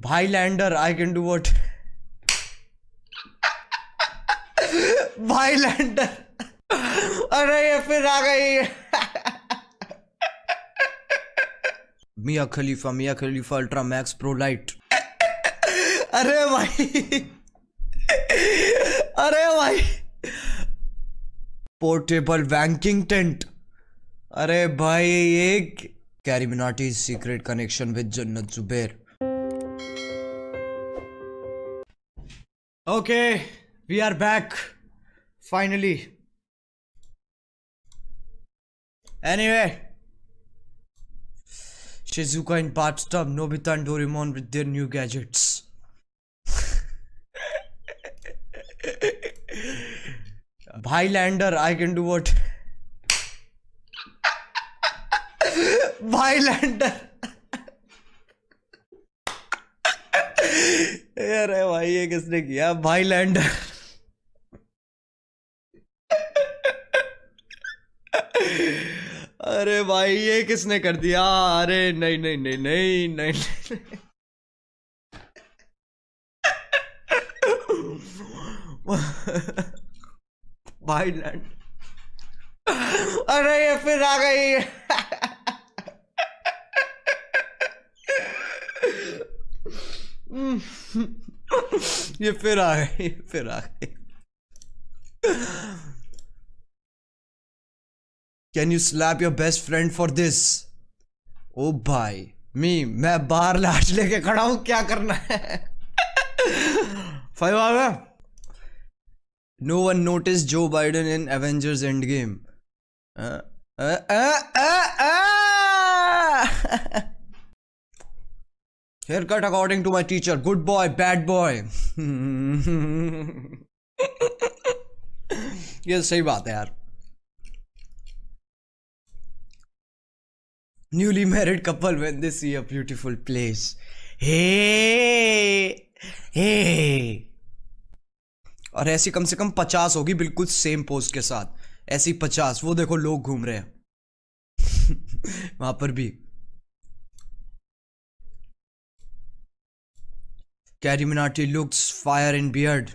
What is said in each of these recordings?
भाई lander I can do what भाई lander अरे ये फिर आ गई Mia Khalifa Mia Khalifa ultra max pro lite अरे भाई अरे भाई पोर्टेबल बैंकिंग टेंट अरे भाई एक Carry Minati secret connection with Jannat Zubair Okay, we are back finally. Anyway, Shizuka in bathtub, Nobita and Doraemon with their new gadgets. Bylander, I can do what? Bylander. अरे भाई ये किसने किया भाई लैंडर अरे भाई ये किसने कर दिया अरे नहीं नहीं नहीं नहीं नहीं, नहीं, भाई लैंडर अरे ये फिर आ गई ये फिर आ गए फिर आ गए can you slap your best friend for this ओ भाई मी मैं बाहर लाट लेके खड़ा हूं क्या करना है फाइव आ गया no one notice Joe Biden in Avengers endgame haircut according to my teacher good boy bad boy ये तो सही बात है यार newly married couple when they see a beautiful place hey hey और ऐसी कम से कम पचास होगी बिल्कुल सेम पोस्ट के साथ ऐसी पचास वो देखो लोग घूम रहे हैं वहां पर भी Carry Minati looks fire in beard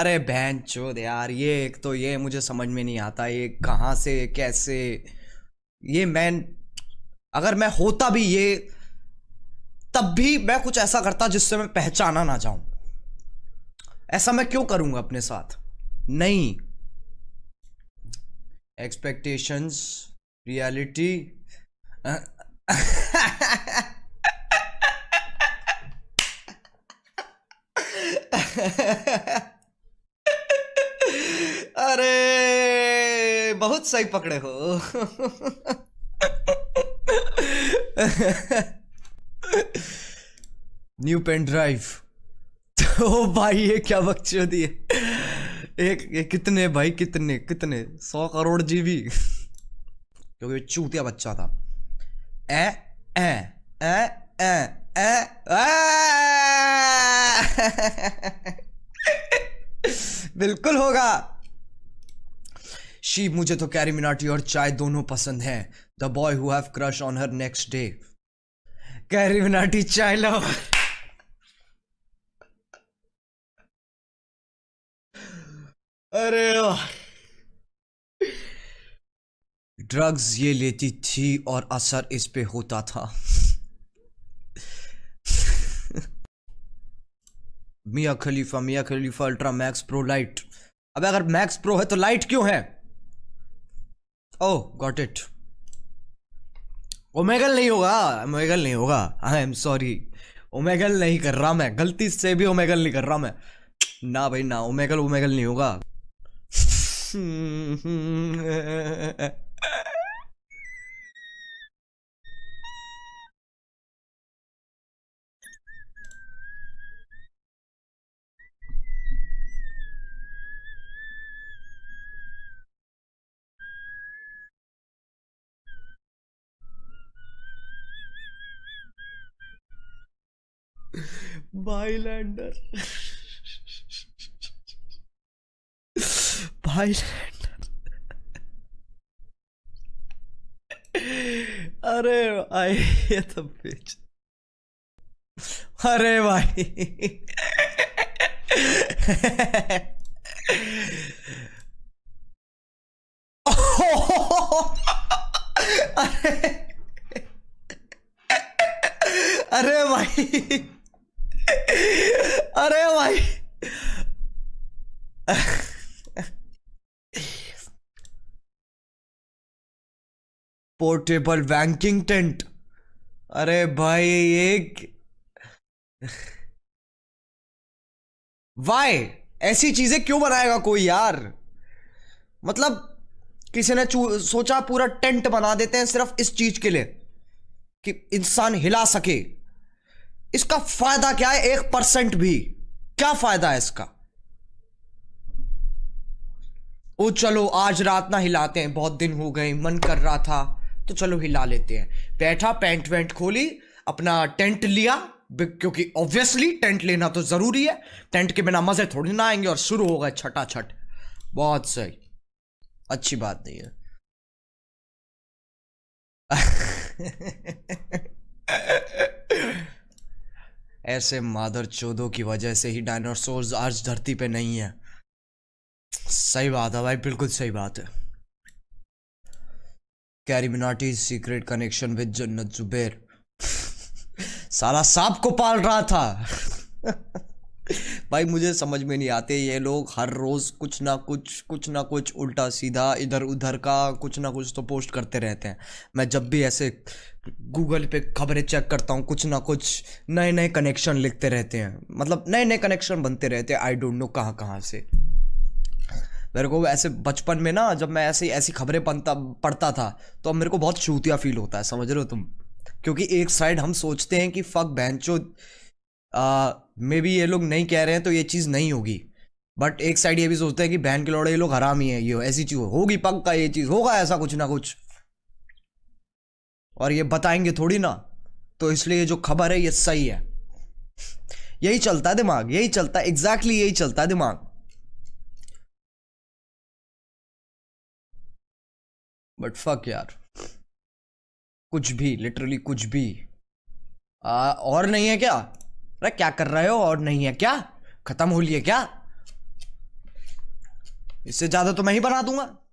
अरे बहन चोद यार ये एक तो ये मुझे समझ में नहीं आता ये कहाँ से कैसे ये मैं अगर मैं होता भी ये तब भी मैं कुछ ऐसा करता जिससे मैं पहचाना ना जाऊं ऐसा मैं क्यों करूंगा अपने साथ नहीं एक्सपेक्टेशंस रियलिटी अरे बहुत सही पकड़े हो न्यू पेन ड्राइव तो भाई ये क्या होती दिए एक ये कितने भाई कितने कितने सौ करोड़ जीबी क्योंकि चूतिया बच्चा था ए ए ए ए ए, ए, ए, ए, ए, ए, ए, ए, ए बिल्कुल होगा शिव मुझे तो कैरी मिनाटी और चाय दोनों पसंद हैं the boy who have crush on her next day Carry Minati चाय लो अरे ड्रग्स ये लेती थी और असर इस पे होता था Mia Khalifa Mia Khalifa ultra max pro lite अब अगर मैक्स प्रो है तो लाइट क्यों है ओ गॉट इट ओमेगल नहीं होगा ओमेगल नहीं होगा आई एम सॉरी ओमेगल नहीं कर रहा मैं गलती से भी ओमेगल नहीं कर रहा मैं ना भाई ना ओमेगल ओमेगल नहीं होगा बाइलैंडर बाइलैंडर अरे भाई ये तो पेज अरे भाई अरे अरे भाई अरे भाई पोर्टेबल बैंकिंग टेंट अरे भाई एक वाई ऐसी चीजें क्यों बनाएगा कोई यार मतलब किसी ने सोचा पूरा टेंट बना देते हैं सिर्फ इस चीज के लिए कि इंसान हिला सके इसका फायदा क्या है एक परसेंट भी क्या फायदा है इसका ओ चलो आज रात ना हिलाते हैं बहुत दिन हो गए मन कर रहा था तो चलो हिला लेते हैं बैठा पैंट वेंट खोली अपना टेंट लिया क्योंकि ऑब्वियसली टेंट लेना तो जरूरी है टेंट के बिना मजे थोड़ी ना आएंगे और शुरू हो गए छटा छट बहुत सही अच्छी बात नहीं है ऐसे मादर चौदों की वजह से ही डायनासोर्स आज धरती पे नहीं है सही बात है भाई बिल्कुल सही बात है CarryMinati secret connection with Jannat Zuber सारा सांप को पाल रहा था भाई मुझे समझ में नहीं आते ये लोग हर रोज़ कुछ ना कुछ कुछ ना कुछ उल्टा सीधा इधर उधर का कुछ ना कुछ तो पोस्ट करते रहते हैं मैं जब भी ऐसे गूगल पे खबरें चेक करता हूँ कुछ ना कुछ नए नए कनेक्शन लिखते रहते हैं मतलब नए नए कनेक्शन बनते रहते हैं आई डोंट नो कहाँ कहाँ से मेरे को ऐसे बचपन में ना जब मैं ऐसी ऐसी खबरें पढ़ता पढ़ता था तो अब मेरे को बहुत छूतिया फील होता है समझ रहे हो तुम क्योंकि एक साइड हम सोचते हैं कि फक बहन मे बी ये लोग नहीं कह रहे हैं तो ये चीज़ नहीं होगी बट एक साइड ये भी सोचते हैं कि बहन के लौड़े ये लोग हराम ही है ये ऐसी चीज़ होगी पक्का ये चीज़ होगा ऐसा कुछ ना कुछ और ये बताएंगे थोड़ी ना तो इसलिए ये जो खबर है ये सही है यही चलता है दिमाग यही चलता है एग्जैक्टली यही चलता है दिमाग बट फक यार कुछ भी लिटरली कुछ भी आ, और नहीं है क्या अरे क्या कर रहे हो और नहीं है क्या खत्म हो लिए क्या इससे ज्यादा तो मैं ही बना दूंगा